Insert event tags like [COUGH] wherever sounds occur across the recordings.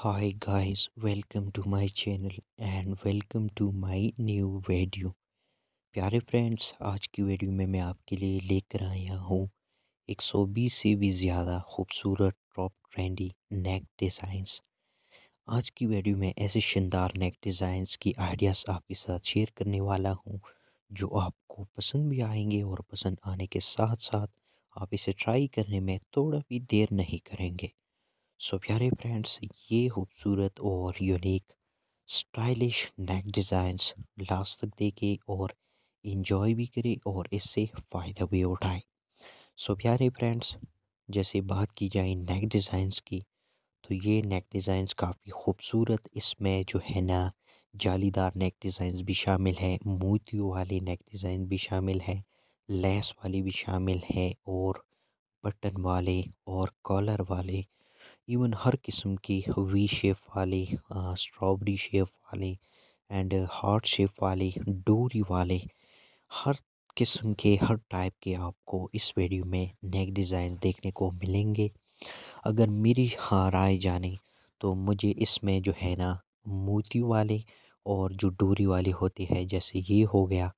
hi guys welcome to my channel and welcome to my new video प्यारे friends आज की video में मैं आपके लिए लेकर आया हूँ 120 से भी ज़्यादा खूबसूरत टॉप ट्रेंडी नेक डिज़ाइंस आज की वीडियो में ऐसे शानदार नेक डिज़ाइंस की आइडियाज़ आपके साथ शेयर करने वाला हूँ जो आपको पसंद भी आएंगे और पसंद आने के साथ साथ आप इसे ट्राई करने में थोड़ा भी देर नहीं करेंगे सो प्यारे फ्रेंड्स ये खूबसूरत और unique stylish neck designs last तक देखें और इन्जॉय भी करें और इससे फ़ायदा भी उठाएं सो प्यारे फ्रेंड्स जैसे बात की जाए नेक डिज़ाइंस की तो ये नेक डिज़ाइंस काफ़ी खूबसूरत इसमें जो है ना जालीदार नेक डिज़ाइंस भी शामिल हैं मोतियों वाले नेक डिज़ाइन भी शामिल हैं लेस वाले भी शामिल हैं और बटन वाले और कॉलर वाले इवन हर किस्म की वी शेप वाले स्ट्रॉबेरी शेप वाले एंड हार्ट शेप वाले डोरी वाले हर किस्म के हर टाइप के आपको इस वीडियो में नेक डिज़ाइन देखने को मिलेंगे अगर मेरी हाँ राय जाने तो मुझे इसमें जो है ना मोती वाले और जो डोरी वाले होते हैं जैसे ये हो गया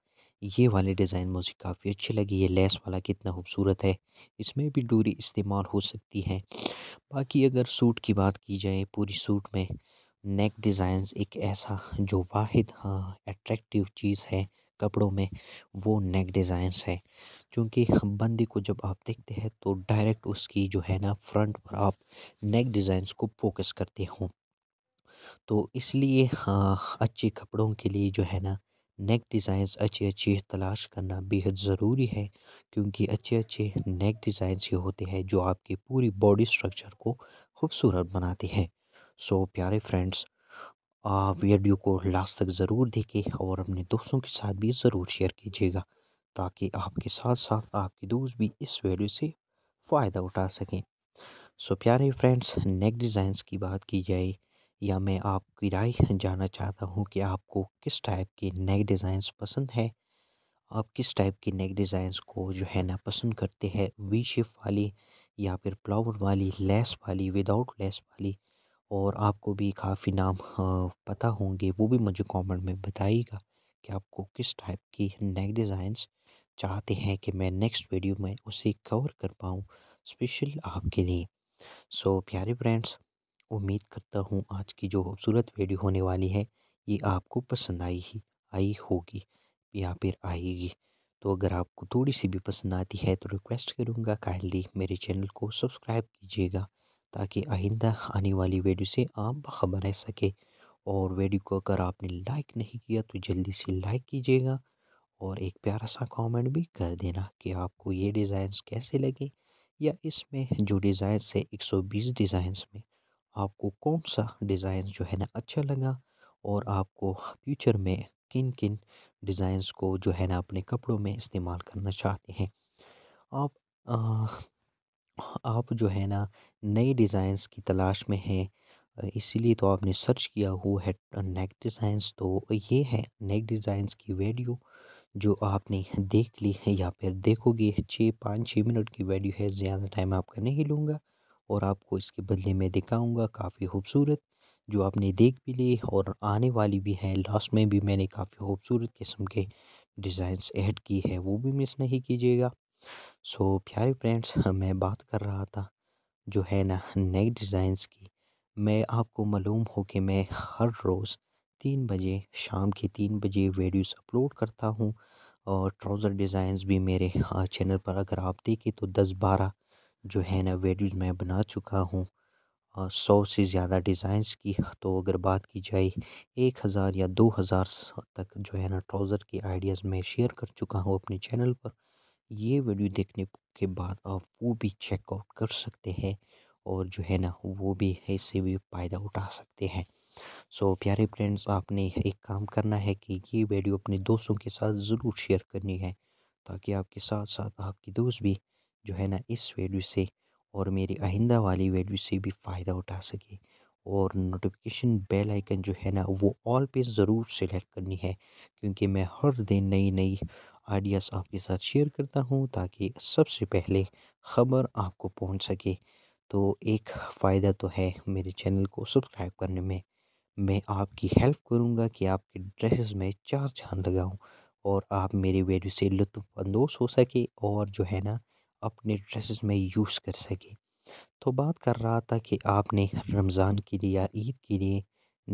ये वाले डिज़ाइन मुझे काफ़ी अच्छी लगी ये लेस वाला कितना खूबसूरत है इसमें भी डोरी इस्तेमाल हो सकती है बाकी अगर सूट की बात की जाए पूरी सूट में नेक डिज़ाइंस एक ऐसा जो वाद हाँ अट्रैक्टिव चीज़ है कपड़ों में वो नेक डिज़ाइंस है क्योंकि बंदी को जब आप देखते हैं तो डायरेक्ट उसकी जो है ना फ्रंट पर आप नेक डिज़ाइंस को फोकस करते हो तो इसलिए हाँ अच्छे कपड़ों के लिए जो है ना नेक डिज़ाइंस अच्छी अच्छी तलाश करना बेहद ज़रूरी है क्योंकि अच्छे अच्छे नेक डिज़ाइंस ही होते हैं जो आपकी पूरी बॉडी स्ट्रक्चर को खूबसूरत बनाते हैं सो प्यारे फ्रेंड्स आप वीडियो को लास्ट तक ज़रूर देखें और अपने दोस्तों के साथ भी ज़रूर शेयर कीजिएगा ताकि आपके साथ साथ आपके दोस्त भी इस वीडियो से फ़ायदा उठा सकें सो प्यारे फ्रेंड्स नेक डिज़ाइंस की बात की जाए या मैं आपकी राय [LAUGHS] जानना चाहता हूँ कि आपको किस टाइप के नेक डिज़ाइंस पसंद है आप किस टाइप के नेक डिज़ाइंस को जो है ना पसंद करते हैं वी शेप वाली या फिर प्लावर वाली लेस वाली विदाउट लेस वाली और आपको भी काफ़ी नाम पता होंगे वो भी मुझे कमेंट में बताइएगा कि आपको किस टाइप की नेक डिज़ाइंस चाहते हैं कि मैं नेक्स्ट वीडियो में उसे कवर कर पाऊँ स्पेशल आपके लिए सो so, प्यारे फ्रेंड्स उम्मीद करता हूँ आज की जो खूबसूरत वीडियो होने वाली है ये आपको पसंद आई ही आई होगी या फिर आएगी तो अगर आपको थोड़ी सी भी पसंद आती है तो रिक्वेस्ट करूँगा काइंडली मेरे चैनल को सब्सक्राइब कीजिएगा ताकि आइंदा आने वाली वीडियो से आप बखबर रह सके और वीडियो को अगर आपने लाइक नहीं किया तो जल्दी से लाइक कीजिएगा और एक प्यारा सा कमेंट भी कर देना कि आपको ये डिज़ाइंस कैसे लगे या इसमें जो डिज़ाइंस है 120 डिज़ाइंस में आपको कौन सा डिज़ाइन जो है ना अच्छा लगा और आपको फ्यूचर में किन किन डिज़ाइंस को जो है ना अपने कपड़ों में इस्तेमाल करना चाहते हैं आप आ, आप जो है ना नए डिज़ाइंस की तलाश में हैं इसीलिए तो आपने सर्च किया हुआ है नेक डिज़ाइंस तो ये है नेक डिज़ाइंस की वीडियो जो आपने देख ली है या फिर देखोगे छः पाँच छः मिनट की वीडियो है ज़्यादा टाइम आपका नहीं लूँगा और आपको इसके बदले में दिखाऊंगा काफ़ी खूबसूरत जो आपने देख भी ली और आने वाली भी हैं लास्ट में भी मैंने काफ़ी खूबसूरत किस्म के डिज़ाइंस ऐड की है वो भी मिस नहीं कीजिएगा सो प्यारे फ्रेंड्स मैं बात कर रहा था जो है ना नए डिज़ाइंस की मैं आपको मालूम हो कि मैं हर रोज़ तीन बजे शाम के तीन बजे वीडियोस अपलोड करता हूँ और ट्राउज़र डिज़ाइंस भी मेरे हाँ, चैनल पर अगर आप देखें तो दस बारह जो है ना वीडियोज मैं बना चुका हूँ सौ से ज़्यादा डिज़ाइंस की तो अगर बात की जाए एक हज़ार या दो हज़ार तक जो है ना ट्राउज़र के आइडियाज़ मैं शेयर कर चुका हूँ अपने चैनल पर ये वीडियो देखने के बाद आप वो भी चेकआउट कर सकते हैं और जो है ना वो भी ऐसे भी फ़ायदा उठा सकते हैं सो so, प्यारे फ्रेंड्स आपने एक काम करना है कि ये वीडियो अपने दोस्तों के साथ ज़रूर शेयर करनी है ताकि आपके साथ साथ आपके दोस्त भी जो है ना इस वैल्यू से और मेरी आइंदा वाली वैल्यू से भी फ़ायदा उठा सके और नोटिफिकेशन बेल आइकन जो है ना वो ऑल पे ज़रूर सेलेक्ट करनी है क्योंकि मैं हर दिन नई नई आइडियाज़ आपके साथ शेयर करता हूँ ताकि सबसे पहले ख़बर आपको पहुँच सके तो एक फ़ायदा तो है मेरे चैनल को सब्सक्राइब करने में मैं आपकी हेल्प करूँगा कि आपके ड्रेसेस में चार चांद लगाऊँ और आप मेरी वैल्यू से लुत्फ़ानंदोज़ हो सके और जो है ना अपने ड्रेसेस में यूज़ कर सके तो बात कर रहा था कि आपने रमज़ान के लिए या ईद के लिए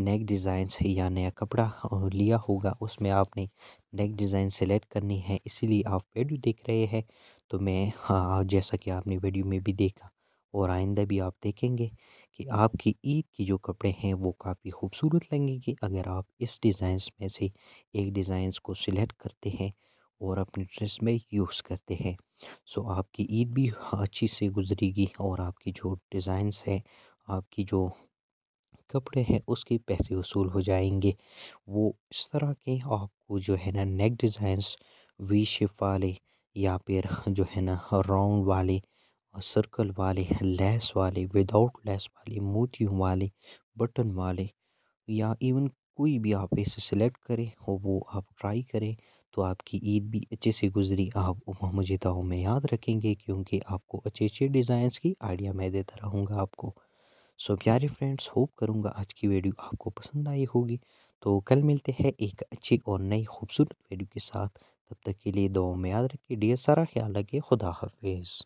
नेक डिज़ाइन से या नया कपड़ा लिया होगा उसमें आपने नेक डिज़ाइन सेलेक्ट करनी है इसीलिए आप वीडियो देख रहे हैं तो मैं हाँ जैसा कि आपने वीडियो में भी देखा और आइंदा भी आप देखेंगे कि आपकी ईद की जो कपड़े हैं वो काफ़ी खूबसूरत लगेंगे अगर आप इस डिज़ाइंस में से एक डिज़ाइंस को सिलेक्ट करते हैं और अपने ड्रेस में यूज़ करते हैं सो आपकी ईद भी अच्छी से गुजरेगी और आपकी जो डिज़ाइंस हैं आपकी जो कपड़े हैं उसके पैसे वसूल हो जाएंगे वो इस तरह के आपको जो है ना नेक डिज़ाइंस वी शेप वाले या फिर जो है ना राउंड वाले सर्कल वाले लेस वाले विदाउट लेस वाले मोतियों वाले बटन वाले या इवन कोई भी आप इसे सिलेक्ट करें और वो आप ट्राई करें तो आपकी ईद भी अच्छे से गुजरी आप मुझे दुआओं तो में याद रखेंगे क्योंकि आपको अच्छे अच्छे डिज़ाइंस की आइडिया मैं देता रहूँगा आपको सो प्यारे फ्रेंड्स होप करूँगा आज की वीडियो आपको पसंद आई होगी तो कल मिलते हैं एक अच्छी और नई खूबसूरत वीडियो के साथ तब तक के लिए दो में याद रखिए ढेर सारा ख्याल रखिए खुदा हाफिज़